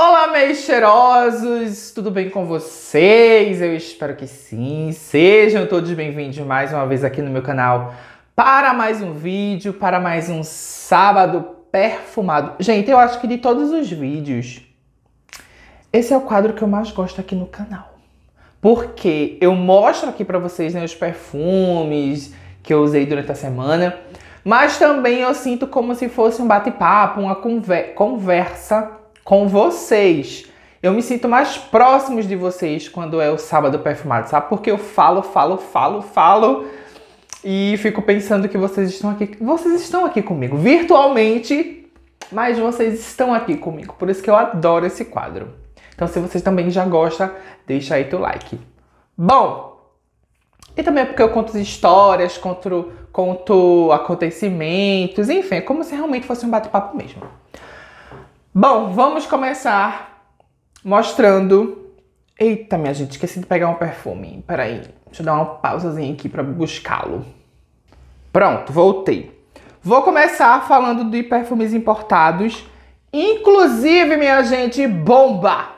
Olá, meus cheirosos! Tudo bem com vocês? Eu espero que sim. Sejam todos bem-vindos mais uma vez aqui no meu canal para mais um vídeo, para mais um sábado perfumado. Gente, eu acho que de todos os vídeos, esse é o quadro que eu mais gosto aqui no canal. Porque eu mostro aqui para vocês né, os perfumes que eu usei durante a semana, mas também eu sinto como se fosse um bate-papo, uma conver conversa com vocês. Eu me sinto mais próximos de vocês quando é o sábado perfumado, sabe? Porque eu falo, falo, falo, falo e fico pensando que vocês estão aqui, vocês estão aqui comigo virtualmente, mas vocês estão aqui comigo. Por isso que eu adoro esse quadro. Então, se vocês também já gostam, deixa aí teu like. Bom, e também é porque eu conto histórias, conto, conto acontecimentos, enfim, é como se realmente fosse um bate-papo mesmo. Bom, vamos começar mostrando. Eita, minha gente, esqueci de pegar um perfume. Peraí, deixa eu dar uma pausazinha aqui para buscá-lo. Pronto, voltei. Vou começar falando de perfumes importados. Inclusive, minha gente, bomba!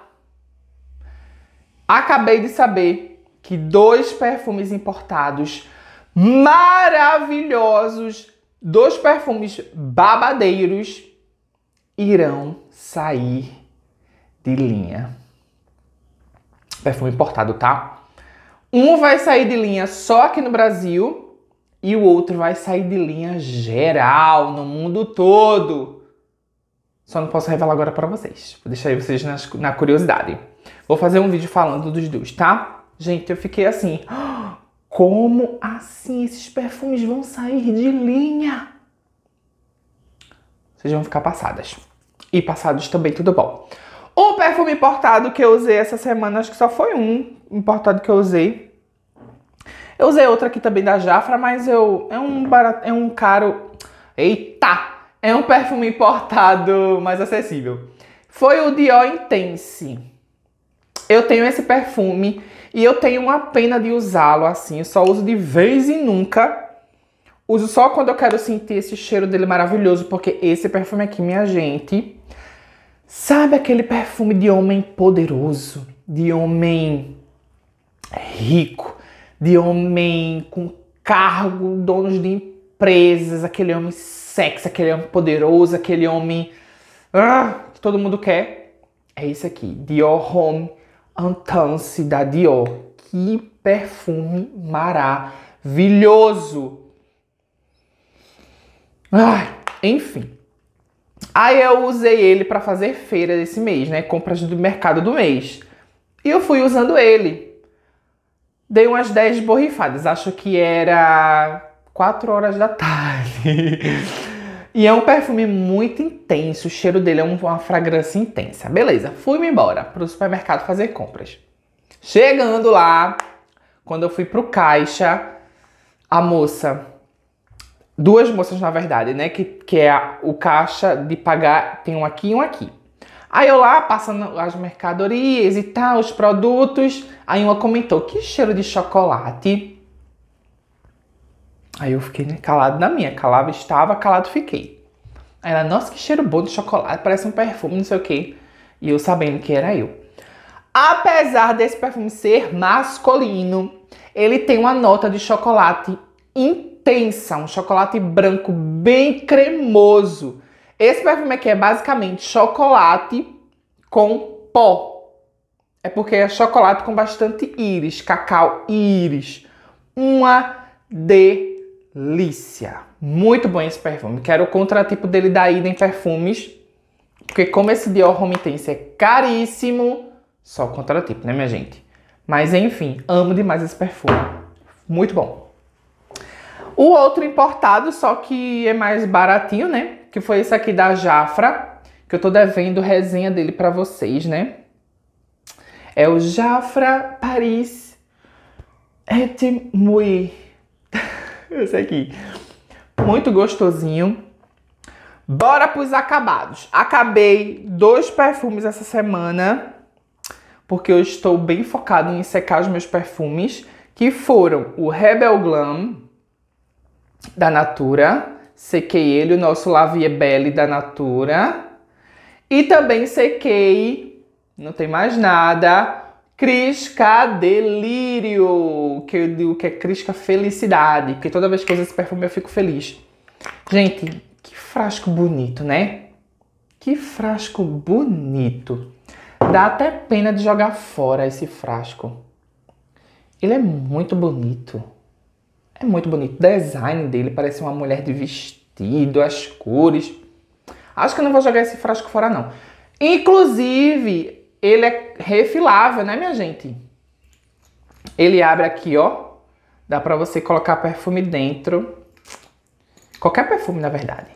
Acabei de saber que dois perfumes importados maravilhosos, dois perfumes babadeiros irão sair de linha. Perfume importado, tá? Um vai sair de linha só aqui no Brasil e o outro vai sair de linha geral no mundo todo. Só não posso revelar agora para vocês. Vou deixar aí vocês na curiosidade. Vou fazer um vídeo falando dos dois, tá? Gente, eu fiquei assim. Como assim esses perfumes vão sair de linha? Vocês vão ficar passadas e passados também, tudo bom. O perfume importado que eu usei essa semana, acho que só foi um importado que eu usei. Eu usei outro aqui também da Jafra, mas eu é um barato, é um caro. Eita! É um perfume importado mais acessível. Foi o Dior Intense. Eu tenho esse perfume e eu tenho uma pena de usá-lo assim, eu só uso de vez e nunca Uso só quando eu quero sentir esse cheiro dele maravilhoso, porque esse perfume aqui, minha gente, sabe aquele perfume de homem poderoso, de homem rico, de homem com cargo, donos de empresas, aquele homem sexy, aquele homem poderoso, aquele homem ah, que todo mundo quer? É esse aqui, Dior Home Intense da Dior. Que perfume maravilhoso! Ah, enfim. Aí eu usei ele para fazer feira desse mês, né? Compras do mercado do mês. E eu fui usando ele. Dei umas 10 borrifadas, acho que era 4 horas da tarde. e é um perfume muito intenso, o cheiro dele é uma fragrância intensa. Beleza, fui-me embora pro supermercado fazer compras. Chegando lá, quando eu fui pro caixa, a moça duas moças, na verdade, né? Que, que é a, o caixa de pagar, tem um aqui e um aqui. Aí eu lá, passando as mercadorias e tal, os produtos, aí uma comentou, que cheiro de chocolate. Aí eu fiquei né, calado na minha, calado estava, calado fiquei. Aí ela, nossa, que cheiro bom de chocolate, parece um perfume, não sei o quê. E eu sabendo que era eu. Apesar desse perfume ser masculino, ele tem uma nota de chocolate incrível intensa, um chocolate branco bem cremoso. Esse perfume aqui é basicamente chocolate com pó. É porque é chocolate com bastante íris, cacau íris. Uma delícia. Muito bom esse perfume. Quero o contratipo dele da Idem Perfumes. Porque como esse Dior Home Intense é caríssimo, só o contratipo, né, minha gente? Mas enfim, amo demais esse perfume. Muito bom. O outro importado, só que é mais baratinho, né? Que foi esse aqui da Jafra, que eu tô devendo resenha dele para vocês, né? É o Jafra Paris Etemui. Esse aqui. Muito gostosinho. Bora pros acabados. Acabei dois perfumes essa semana, porque eu estou bem focado em secar os meus perfumes, que foram o Rebel Glam, da Natura. Sequei ele, o nosso Lavie Belle da Natura. E também sequei, não tem mais nada, Crisca Delírio, que eu digo que é Crisca Felicidade, porque toda vez que eu uso esse perfume eu fico feliz. Gente, que frasco bonito, né? Que frasco bonito. Dá até pena de jogar fora esse frasco. Ele é muito bonito. É muito bonito. O design dele parece uma mulher de vestido, as cores. Acho que eu não vou jogar esse frasco fora, não. Inclusive, ele é refilável, né, minha gente? Ele abre aqui, ó. Dá pra você colocar perfume dentro. Qualquer perfume, na verdade.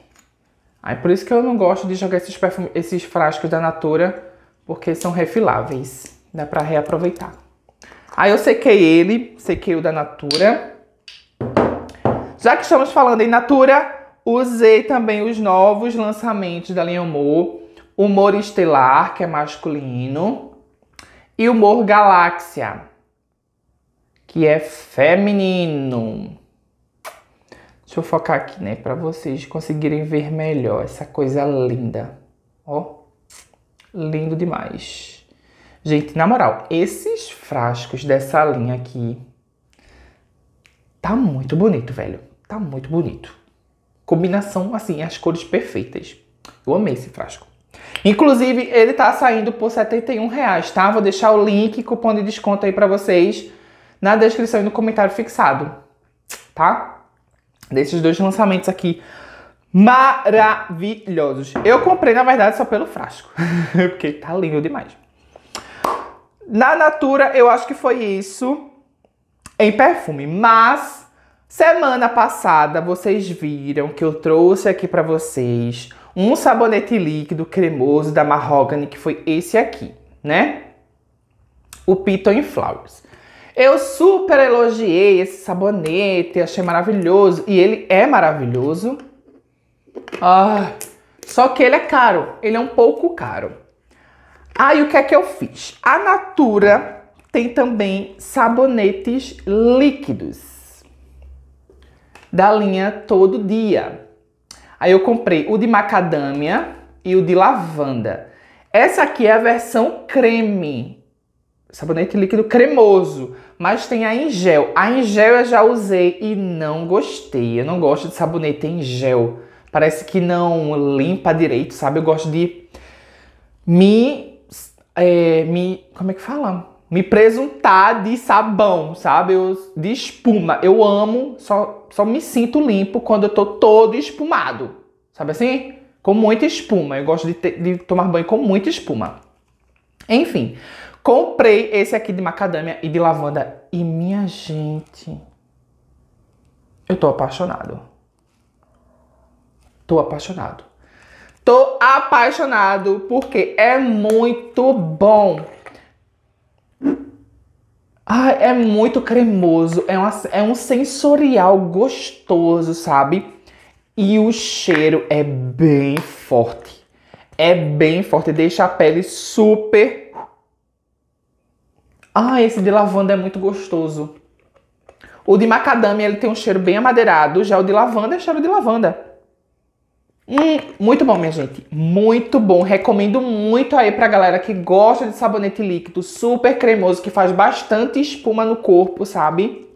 Aí por isso que eu não gosto de jogar esses, perfume, esses frascos da Natura, porque são refiláveis. Dá pra reaproveitar. Aí eu sequei ele, sequei o da Natura já que estamos falando em Natura, usei também os novos lançamentos da linha Humor. Humor Estelar, que é masculino, e Humor Galáxia, que é feminino. Deixa eu focar aqui, né, para vocês conseguirem ver melhor essa coisa linda. Ó, lindo demais. Gente, na moral, esses frascos dessa linha aqui Tá muito bonito, velho. Tá muito bonito. Combinação, assim, as cores perfeitas. Eu amei esse frasco. Inclusive, ele tá saindo por R$71,00, reais, tá? Vou deixar o link, cupom de desconto aí para vocês na descrição e no comentário fixado, tá? Desses dois lançamentos aqui maravilhosos. Eu comprei, na verdade, só pelo frasco, porque tá lindo demais. Na Natura, eu acho que foi isso em perfume, mas semana passada vocês viram que eu trouxe aqui para vocês um sabonete líquido cremoso da Mahogany, que foi esse aqui, né? O Piton Flowers. Eu super elogiei esse sabonete, achei maravilhoso e ele é maravilhoso. Ah, só que ele é caro, ele é um pouco caro. Aí ah, o que é que eu fiz? A Natura tem também sabonetes líquidos da linha Todo Dia. Aí eu comprei o de macadâmia e o de lavanda. Essa aqui é a versão creme. Sabonete líquido cremoso, mas tem a em gel. A em gel eu já usei e não gostei. Eu não gosto de sabonete em gel. Parece que não limpa direito, sabe? Eu gosto de me, é, me como é que fala? me presuntar tá de sabão, sabe? Eu, de espuma. Eu amo, só, só me sinto limpo quando eu tô todo espumado. Sabe assim? Com muita espuma. Eu gosto de, ter, de tomar banho com muita espuma. Enfim, comprei esse aqui de macadâmia e de lavanda. E minha gente, eu tô apaixonado. Tô apaixonado. Tô apaixonado porque é muito bom. Ah, é muito cremoso, é, uma, é um sensorial gostoso, sabe? E o cheiro é bem forte. É bem forte, deixa a pele super. Ah, esse de lavanda é muito gostoso. O de macadâmia ele tem um cheiro bem amadeirado, já o de lavanda é cheiro de lavanda. Hum, muito bom, minha gente. Muito bom. Recomendo muito aí pra galera que gosta de sabonete líquido, super cremoso, que faz bastante espuma no corpo, sabe?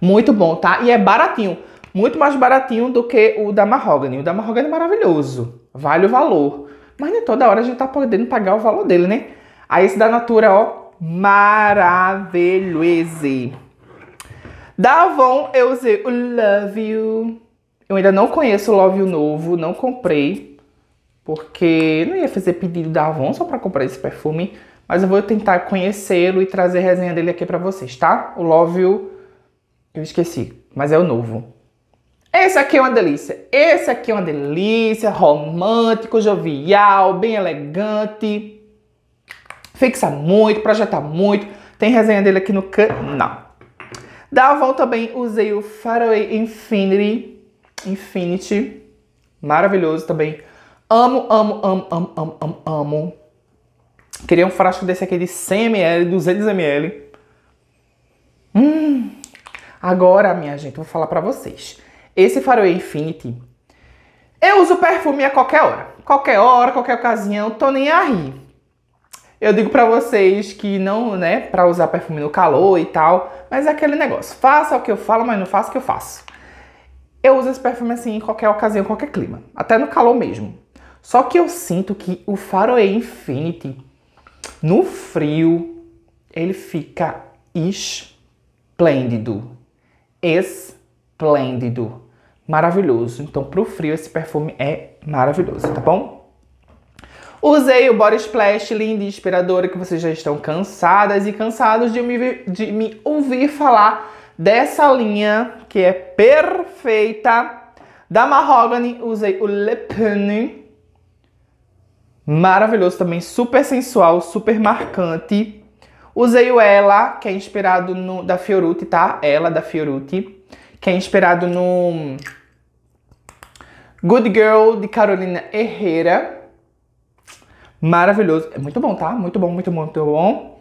Muito bom, tá? E é baratinho. Muito mais baratinho do que o da Mahogany. O da Mahogany é maravilhoso. Vale o valor. Mas nem toda hora a gente tá podendo pagar o valor dele, né? Aí esse da Natura, ó, maravilhoso. Da Avon eu usei o Love You. Eu ainda não conheço o Love novo, não comprei, porque não ia fazer pedido da Avon só para comprar esse perfume, mas eu vou tentar conhecê-lo e trazer a resenha dele aqui para vocês, tá? O Love you, eu esqueci, mas é o novo. Esse aqui é uma delícia. Esse aqui é uma delícia, romântico, jovial, bem elegante. Fixa muito, projeta muito. Tem resenha dele aqui no canal. Da Avon também usei o Faraway Infinity Infinity. Maravilhoso também. Amo, amo, amo, amo, amo, amo, amo. Queria um frasco desse aqui de 100ml, 200ml. Hum. Agora, minha gente, vou falar pra vocês. Esse Faroe Infinity, eu uso perfume a qualquer hora. Qualquer hora, qualquer ocasião, tô nem aí. Eu digo para vocês que não, né, para usar perfume no calor e tal, mas é aquele negócio. Faça o que eu falo, mas não faça o que eu faço. Eu uso esse perfume assim em qualquer ocasião, qualquer clima, até no calor mesmo. Só que eu sinto que o Faroe Infinity no frio ele fica esplêndido. Esplêndido. Maravilhoso. Então, pro frio, esse perfume é maravilhoso, tá bom? Usei o Body Splash linda e inspiradora que vocês já estão cansadas e cansados de me, de me ouvir falar Dessa linha, que é perfeita, da Mahogany, usei o Le Pen. Maravilhoso também, super sensual, super marcante. Usei o Ela, que é inspirado no da Fioruti, tá? Ela da Fioruti, que é inspirado no Good Girl de Carolina Herrera. Maravilhoso, é muito bom, tá? Muito bom, muito bom, muito bom.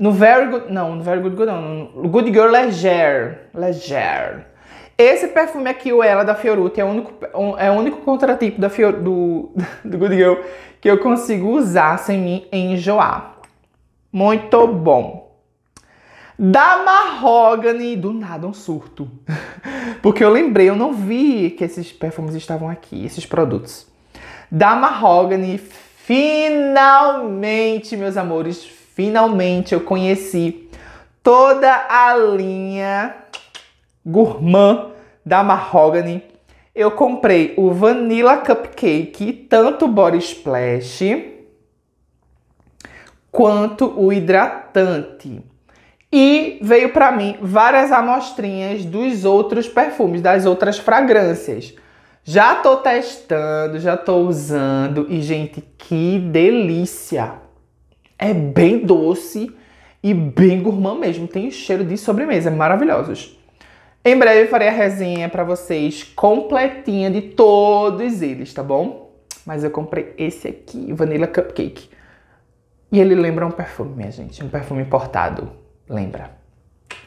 No Very Good. Não, no Very Good Girl não. No Good Girl Leger. Leger. Esse perfume aqui, o Ela da Fioruti, é o único, é o único contratipo da Fior, do, do Good Girl que eu consigo usar sem me enjoar. Muito bom. Da Mahogany, do nada um surto. Porque eu lembrei, eu não vi que esses perfumes estavam aqui, esses produtos. Da Mahogany, finalmente, meus amores, finalmente eu conheci toda a linha gourmand da Mahogany. Eu comprei o Vanilla Cupcake, tanto o Body Splash quanto o hidratante. E veio para mim várias amostrinhas dos outros perfumes, das outras fragrâncias. Já tô testando, já tô usando e gente, que delícia! É bem doce e bem gourmand mesmo. Tem cheiro de sobremesa, é maravilhosos. Em breve farei a resenha para vocês completinha de todos eles, tá bom? Mas eu comprei esse aqui, Vanilla Cupcake. E ele lembra um perfume, minha gente, um perfume importado. Lembra.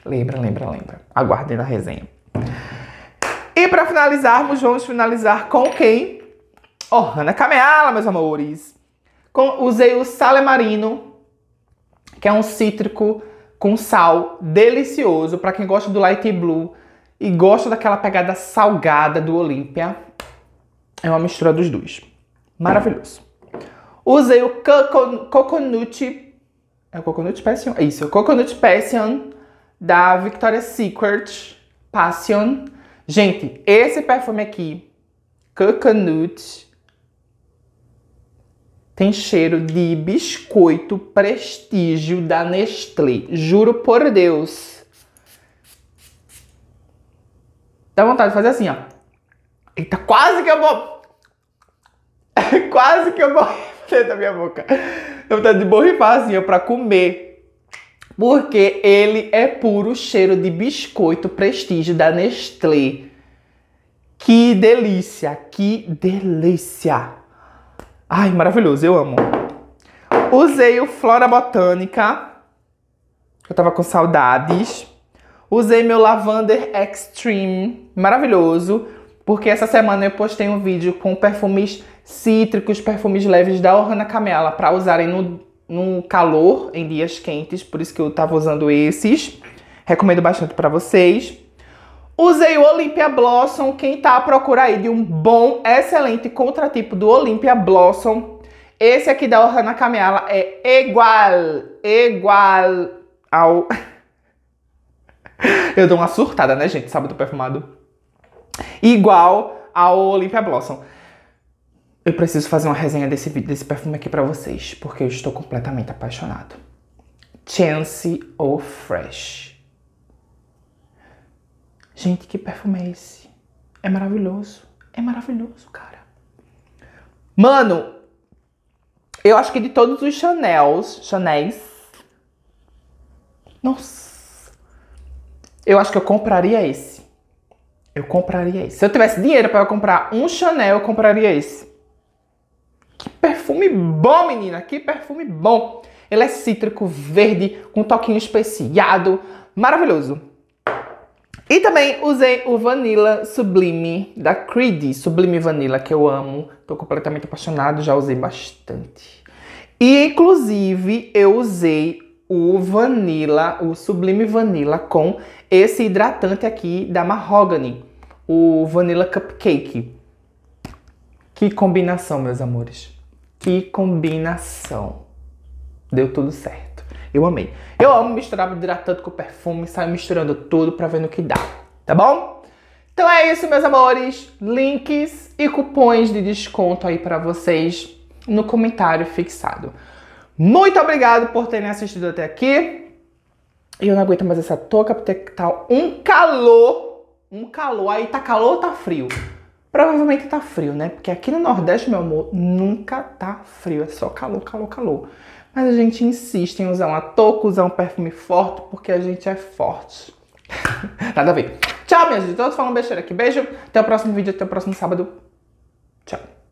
Lembra, lembra, lembra. Aguardem a resenha. E para finalizarmos, vamos finalizar com quem? Oh, Ana Cameala, meus amores. Com, usei o sale marino, que é um cítrico com sal delicioso para quem gosta do light blue e gosta daquela pegada salgada do Olímpia. É uma mistura dos dois. Maravilhoso. Usei o coco, coconut, é o coconut passion, isso, o coconut passion da Victoria's Secret Passion. Gente, esse perfume aqui, coconut tem cheiro de biscoito prestígio da Nestlé. Juro por Deus. Dá vontade de fazer assim, ó. Eita, quase que eu vou. quase que eu vou dentro da minha boca. Dá vontade de borrifar assim, ó, pra comer. Porque ele é puro cheiro de biscoito prestígio da Nestlé. Que delícia, que delícia. Ai, maravilhoso, eu amo. Usei o Flora Botânica. Eu tava com saudades. Usei meu Lavander Extreme, maravilhoso, porque essa semana eu postei um vídeo com perfumes cítricos, perfumes leves da Orhana Camela para usarem no, no calor, em dias quentes, por isso que eu tava usando esses. Recomendo bastante para vocês. Usei o Olympia Blossom, quem tá à procura aí de um bom, excelente contratipo do Olympia Blossom. Esse aqui da Ohana Kamiala é igual, igual ao... Eu dou uma surtada, né, gente? Sábado perfumado. Igual ao Olympia Blossom. Eu preciso fazer uma resenha desse vídeo, desse perfume aqui pra vocês, porque eu estou completamente apaixonado. Chance ou Fresh. Gente, que perfume é esse? É maravilhoso. É maravilhoso, cara. Mano, eu acho que de todos os Chanels, Chanels. Nossa. Eu acho que eu compraria esse. Eu compraria esse. Se eu tivesse dinheiro para comprar um Chanel, eu compraria esse. Que perfume bom, menina. Que perfume bom. Ele é cítrico, verde, com um toquinho especiado. Maravilhoso. E também usei o Vanilla Sublime da Creed, Sublime Vanilla, que eu amo. Tô completamente apaixonado, já usei bastante. E inclusive eu usei o Vanilla, o Sublime Vanilla com esse hidratante aqui da Mahogany, o Vanilla Cupcake. Que combinação, meus amores. Que combinação. Deu tudo certo. Eu amei. Eu amo misturar hidratante com perfume, saio misturando tudo pra ver no que dá, tá bom? Então é isso, meus amores. Links e cupons de desconto aí para vocês no comentário fixado. Muito obrigado por terem assistido até aqui. Eu não aguento mais essa touca porque tá um calor, um calor. Aí tá calor ou tá frio? Provavelmente tá frio, né? Porque aqui no Nordeste, meu amor, nunca tá frio, é só calor, calor, calor. Mas a gente insiste em usar uma touca, usar um perfume forte, porque a gente é forte. Nada a ver. Tchau, minha gente. Todos falando besteira aqui. Beijo. Até o próximo vídeo, até o próximo sábado. Tchau.